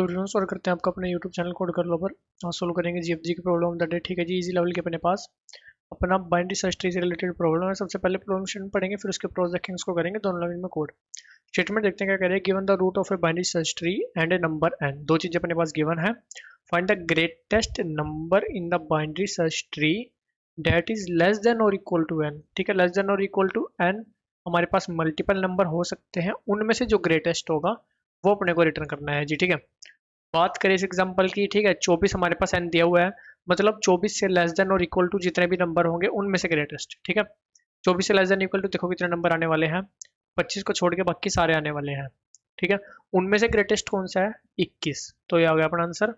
स्वागत सॉल्व करते हैं आपका अपने यूट्यूब चैनल कोड कर लो पर हाँ सॉल्व करेंगे जी एफ जी की प्रॉब्लम ऑफ द डे ठीक है जी इजी लेवल के अपने पास अपना बाइंडी सर्स्ट्री से रिलेटेड प्रॉब्लम है सबसे पहले प्रॉब्लम पढ़ेंगे फिर उसके देखेंगे उसको करेंगे दोनों लाइन में कोड स्टेटमेंट देखते हैं क्या करें given the root of a binary search tree and a number N दो चीज़ें अपने पास गिवन है find the greatest number in the binary search tree that is less than और इक्वल टू एन ठीक है लेस देन और इक्वल टू एन हमारे पास मल्टीपल नंबर हो सकते हैं उनमें से जो ग्रेटेस्ट होगा वो अपने को रिटर्न करना है जी ठीक है बात करें इस एग्जाम्पल की ठीक है चौबीस हमारे पास एन दिया हुआ है मतलब चौबीस से लेस देन और इक्वल टू जितने भी नंबर होंगे उनमें से ग्रेटेस्ट ठीक है चौबीस से लेस देन इक्वल टू देखो कितने नंबर आने वाले हैं पच्चीस को छोड़ के बाकी सारे आने वाले हैं ठीक है उनमें से ग्रेटेस्ट कौन सा है इक्कीस तो यह हो गया अपना आंसर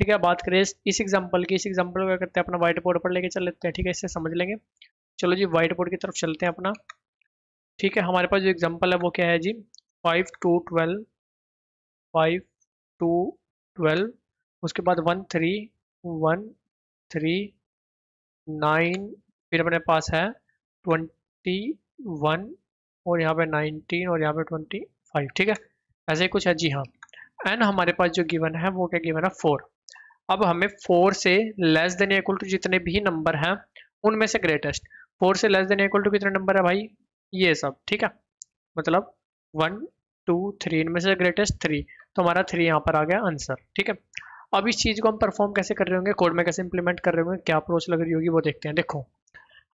ठीक है बात करें इस एग्जाम्पल की इस एग्जाम्पल को क्या करते हैं अपना व्हाइट बोर्ड पर लेके चल लेते हैं ठीक है इससे समझ लेंगे चलो जी व्हाइट बोर्ड की तरफ चलते हैं अपना ठीक है हमारे पास जो एग्जाम्पल है वो क्या है जी five two twelve five two twelve उसके बाद one three one three nine फिर अपने पास है ट्वेंटी वन और यहाँ पे नाइनटीन और यहाँ पे ट्वेंटी फाइव ठीक है ऐसे कुछ है जी हाँ एंड हमारे पास जो गिवन है वो क्या गिवन है फोर अब हमें फोर से लेस देन इक्वल टू जितने भी नंबर हैं उनमें से ग्रेटेस्ट फोर से लेस देन इक्वल टू कितने नंबर है भाई ये सब ठीक है मतलब वन टू थ्री इनमें से ग्रेटेस्ट थ्री तो हमारा थ्री यहाँ पर आ गया आंसर ठीक है अब इस चीज़ को हम परफॉर्म कैसे कर रहे होंगे कोड में कैसे इंप्लीमेंट कर रहे होंगे क्या अप्रोच लग रही होगी वो देखते हैं देखो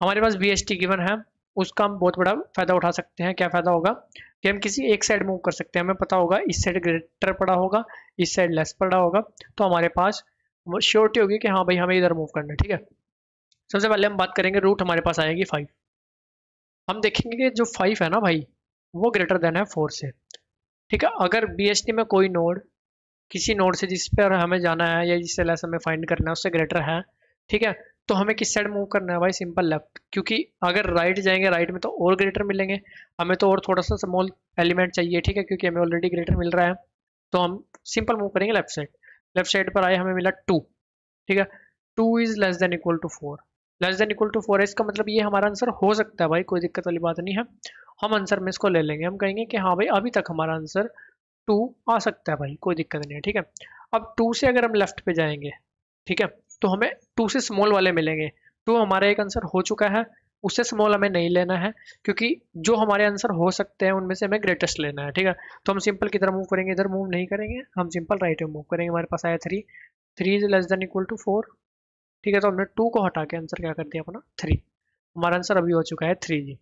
हमारे पास बी गिवन है उसका हम बहुत बड़ा फायदा उठा सकते हैं क्या फायदा होगा कि हम किसी एक साइड मूव कर सकते हैं हमें पता होगा इस साइड ग्रेटर पड़ा होगा इस साइड लेस पड़ा होगा तो हमारे पास श्योरिटी होगी कि हाँ भाई हमें इधर मूव करना है ठीक है सबसे पहले हम बात करेंगे रूट हमारे पास आएगी फाइव हम देखेंगे कि जो फाइव है ना भाई वो ग्रेटर देन है फोर से ठीक है अगर बी में कोई नोड किसी नोड से जिस पर हमें जाना है या जिससे लेस हमें फाइंड करना है उससे ग्रेटर है ठीक है तो हमें किस साइड मूव करना है भाई सिंपल लेफ्ट क्योंकि अगर राइट जाएंगे राइट में तो और ग्रेटर मिलेंगे हमें तो और थोड़ा सा स्मॉल एलिमेंट चाहिए ठीक है क्योंकि हमें ऑलरेडी ग्रेटर मिल रहा है तो हम सिंपल मूव करेंगे लेफ्ट साइड लेफ्ट साइड पर आए हमें मिला टू ठीक है two is less than equal to four less than equal to four है इसका मतलब ये हमारा आंसर हो सकता है भाई कोई दिक्कत वाली बात नहीं है हम आंसर में इसको ले लेंगे हम कहेंगे कि हाँ भाई अभी तक हमारा आंसर टू आ सकता है भाई कोई दिक्कत नहीं है ठीक है अब टू से अगर हम लेफ्ट पे जाएंगे ठीक है तो हमें टू से स्मॉल वाले मिलेंगे टू तो हमारा एक आंसर हो चुका है उससे स्मॉल हमें नहीं लेना है क्योंकि जो हमारे आंसर हो सकते हैं उनमें से हमें ग्रेटेस्ट लेना है ठीक है तो हम सिंपल किधर मूव करेंगे इधर मूव नहीं करेंगे हम सिंपल राइट में मूव करेंगे हमारे पास आया three three is less than equal to four ठीक है तो हमने टू को हटा के आंसर क्या कर दिया अपना थ्री हमारा आंसर अभी हो चुका है थ्री जी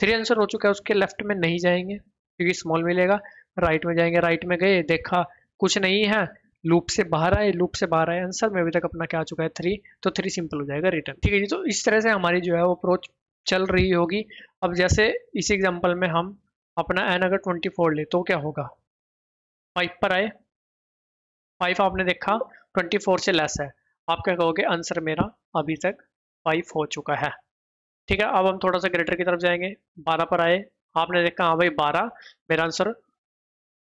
थ्री आंसर हो चुका है उसके लेफ्ट में नहीं जाएंगे क्योंकि स्मॉल मिलेगा राइट में जाएंगे राइट में गए देखा कुछ नहीं है लूप से बाहर आए लूप से बाहर आए आंसर में अभी तक अपना क्या आ चुका है थ्री तो थ्री सिंपल हो जाएगा रिटर्न ठीक है जी तो इस तरह से हमारी जो है वो अप्रोच चल रही होगी अब जैसे इस एग्जाम्पल में हम अपना एन अगर ट्वेंटी फोर ले तो क्या होगा फाइव पर आए फाइव आपने देखा ट्वेंटी फोर से लेस है आप क्या कहोगे आंसर मेरा अभी तक फाइव हो चुका है ठीक है अब हम थोड़ा सा ग्रेटर की तरफ जाएंगे बारह पर आए आपने देखा हाँ भाई बारह मेरा आंसर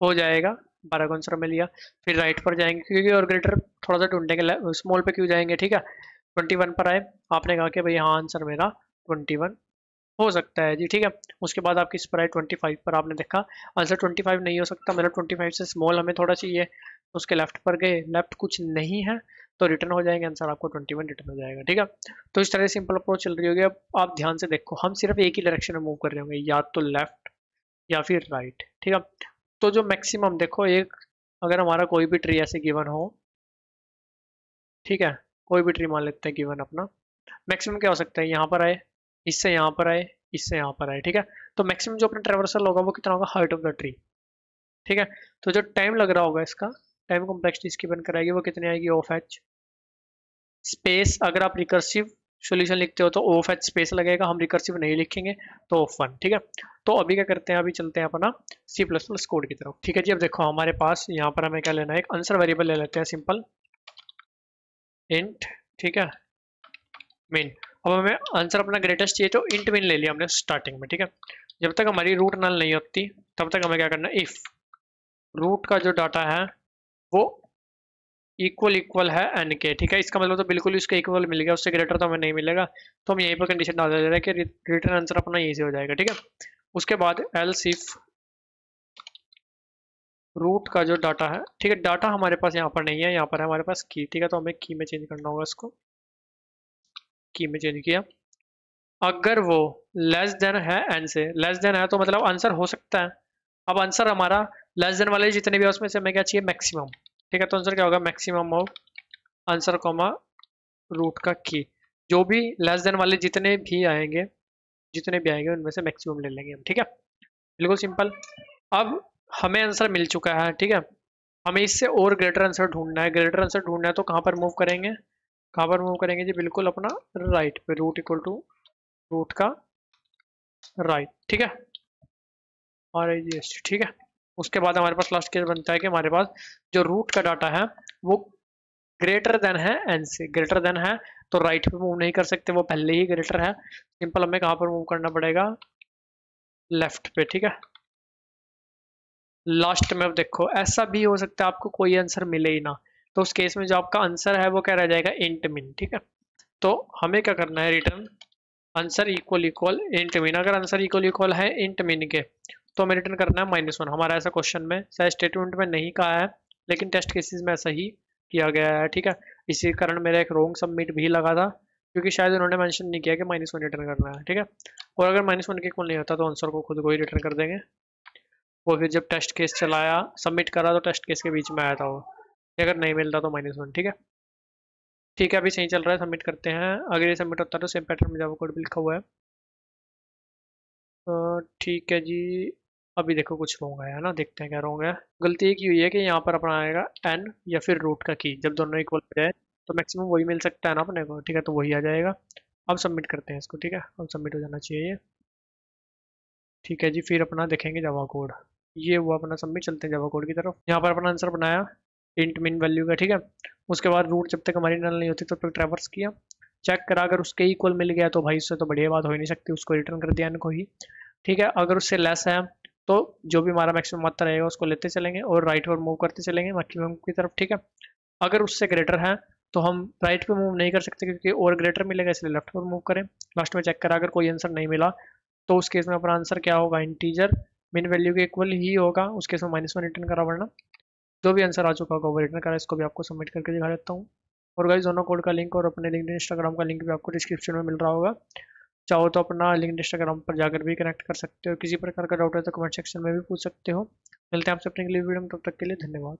हो जाएगा बारह का आंसर हमें लिया फिर राइट पर जाएंगे क्योंकि और ग्रेटर थोड़ा सा ढूंढेंगे स्मॉल पे क्यों जाएंगे ठीक है ट्वेंटी वन पर आए आपने कहा कि भाई हाँ आंसर मेरा ट्वेंटी वन हो सकता है जी ठीक है उसके बाद आपकी इस पर आए ट्वेंटी फाइव पर आपने देखा आंसर ट्वेंटी फाइव नहीं हो सकता मेरा ट्वेंटी फाइव से स्मॉल हमें थोड़ा चाहिए उसके लेफ्ट पर गए लेफ्ट कुछ नहीं है तो रिटर्न हो जाएंगे आंसर आपको 21 रिटर्न हो जाएगा ठीक है तो इस तरह सिंपल अप्रोच चल रही होगी अब आप ध्यान से देखो हम सिर्फ एक ही डायरेक्शन में मूव कर रहे होंगे या तो लेफ्ट या फिर राइट ठीक है तो जो मैक्सिमम देखो एक अगर हमारा कोई भी ट्री ऐसे गिवन हो ठीक है कोई भी ट्री मान लेते हैं गिवन अपना मैक्सिमम क्या हो सकता है यहाँ पर आए इससे यहाँ पर आए इससे यहाँ पर आए ठीक है तो मैक्सिमम जो अपना ट्रेवर्सल होगा वो कितना होगा हाइट ऑफ द ट्री ठीक है तो जो टाइम लग रहा होगा इसका टाइम कॉम्प्लेक्सिटी इसकी बन कराएगी वो कितनी आएगी ऑफ एच स्पेस अगर आप रिकर्सिव सोल्यूशन लिखते हो तो ऑफ एच स्पेस लगेगा हम रिकर्सिव नहीं लिखेंगे तो ऑफ वन ठीक है तो अभी क्या करते हैं अभी चलते हैं अपना सी प्लस प्लस कोड की तरफ ठीक है जी अब देखो हमारे पास यहाँ पर हमें क्या लेना है एक आंसर वेरिएबल ले लेते हैं सिंपल इंट ठीक है मेन अब हमें आंसर अपना ग्रेटेस्ट चाहिए तो इंट मेन ले लिया हमने स्टार्टिंग में ठीक है जब तक हमारी रूट नल नहीं होती तब तक हमें क्या करना इफ रूट का जो डाटा है वो इक्वल इक्वल है एन के ठीक है इसका मतलब तो बिल्कुल उसका इक्वल मिल गया उससे ग्रेटर तो हमें नहीं मिलेगा तो हम यहीं पर कंडीशन डाल दे रहे हैं कि रिटर्न आंसर अपना यहीं से हो जाएगा ठीक है उसके बाद एल सिफ रूट का जो डाटा है ठीक है डाटा हमारे पास यहाँ पर नहीं है यहाँ पर है हमारे पास की ठीक है तो हमें की में चेंज करना होगा इसको की में चेंज किया अगर वो लेस देन है एन से लेस देन है तो मतलब आंसर हो सकता है अब आंसर हमारा लेस देन वाले जितने भी है उसमें से हमें क्या चाहिए मैक्सिमम ठीक है तो आंसर क्या होगा maximum of answer comma root का की जो भी लेस देन वाले जितने भी आएंगे जितने भी आएंगे उनमें से मैक्सिमम ले लेंगे हम ठीक है बिल्कुल सिंपल अब हमें आंसर मिल चुका है ठीक है हमें इससे और ग्रेटर आंसर ढूंढना है ग्रेटर आंसर ढूंढना है तो कहाँ पर मूव करेंगे कहाँ पर मूव करेंगे जी बिल्कुल अपना राइट पे रूट इक्वल टू रूट का राइट ठीक है और आई जी एस ठीक है उसके बाद हमारे पास लास्ट केस बनता है कि हमारे पास जो रूट का डाटा है वो ग्रेटर देन है एन से ग्रेटर देन है तो राइट पे मूव नहीं कर सकते वो पहले ही ग्रेटर है सिंपल हमें कहाँ पर मूव करना पड़ेगा लेफ्ट पे ठीक है लास्ट में अब देखो ऐसा भी हो सकता है आपको कोई आंसर मिले ही ना तो उस केस में जो आपका आंसर है वो क्या रह जाएगा इंट मिन ठीक है तो हमें क्या करना है return answer equal equal int min अगर आंसर इक्वल इक्वल है इंट मिन के तो हमें रिटर्न करना है माइनस वन हमारा ऐसा क्वेश्चन में शायद स्टेटमेंट में नहीं कहा है लेकिन टेस्ट केसेस में ऐसा ही किया गया है ठीक है इसी कारण मेरा एक रोंग सबमिट भी लगा था क्योंकि शायद उन्होंने मैंशन नहीं किया कि माइनस वन रिटर्न करना है ठीक है और अगर माइनस वन के कौन नहीं होता तो आंसर को खुद को ही रिटर्न कर देंगे वो फिर जब टेस्ट केस चलाया सबमिट करा तो टेस्ट केस के बीच में आया था वो अगर नहीं मिलता तो माइनस वन ठीक है ठीक है अभी सही चल रहा है सबमिट करते हैं अगर ये सबमिट होता है तो सेम पैटर्न में जावा कोड भी लिखा हुआ है ठीक है जी अभी देखो कुछ रोंग है ना देखते हैं क्या रोंग है गलती एक ही हुई है कि यहाँ पर अपना आएगा एन या फिर रूट का की जब दोनों इक्वल हो जाए तो मैक्सिमम वही मिल सकता है ना अपने को ठीक है तो वही आ जाएगा अब सबमिट करते हैं इसको ठीक है अब सबमिट हो जाना चाहिए ये ठीक है जी फिर अपना देखेंगे जवा कोड ये हुआ अपना सबमिट चलते हैं जवा कोड की तरफ यहाँ पर अपना आंसर बनाया इंट मिन वैल्यू का ठीक है उसके बाद रूट जब तक हमारी नल नहीं होती तब तो तक ट्रेवर्स किया चेक करा अगर उसके इक्वल मिल गया तो भाई उससे तो बढ़िया बात हो ही नहीं सकती उसको रिटर्न कर दिया इनको ही ठीक है अगर उससे लेस है तो जो भी हमारा मैक्सिमम मात्रा रहेगा उसको लेते चलेंगे और राइट और मूव करते चलेंगे मैक्सिमम की तरफ ठीक है अगर उससे ग्रेटर है तो हम राइट पे मूव नहीं कर सकते क्योंकि और ग्रेटर मिलेगा इसलिए लेफ्ट पर मूव करें लास्ट में चेक करा अगर कोई आंसर नहीं मिला तो उस केस में अपना आंसर क्या होगा इंटीजर मिन वैल्यू के इक्वल ही होगा उस केस में माइनस वन रिटर्न करा वरना जो भी आंसर आ चुका होगा वो रिटर्न करा इसको भी आपको सबमिट करके दिखा देता हूँ और गाइज दोनों कोड का लिंक और अपने लिंक इंस्टाग्राम का लिंक भी आपको डिस्क्रिप्शन में मिल रहा होगा चाहो तो अपना लिंक इंस्टाग्राम पर जाकर भी कनेक्ट कर सकते हो किसी प्रकार का डाउट है तो कमेंट सेक्शन में भी पूछ सकते हो मिलते हैं आपसे अपने लिए वीडियो में तब तक के लिए धन्यवाद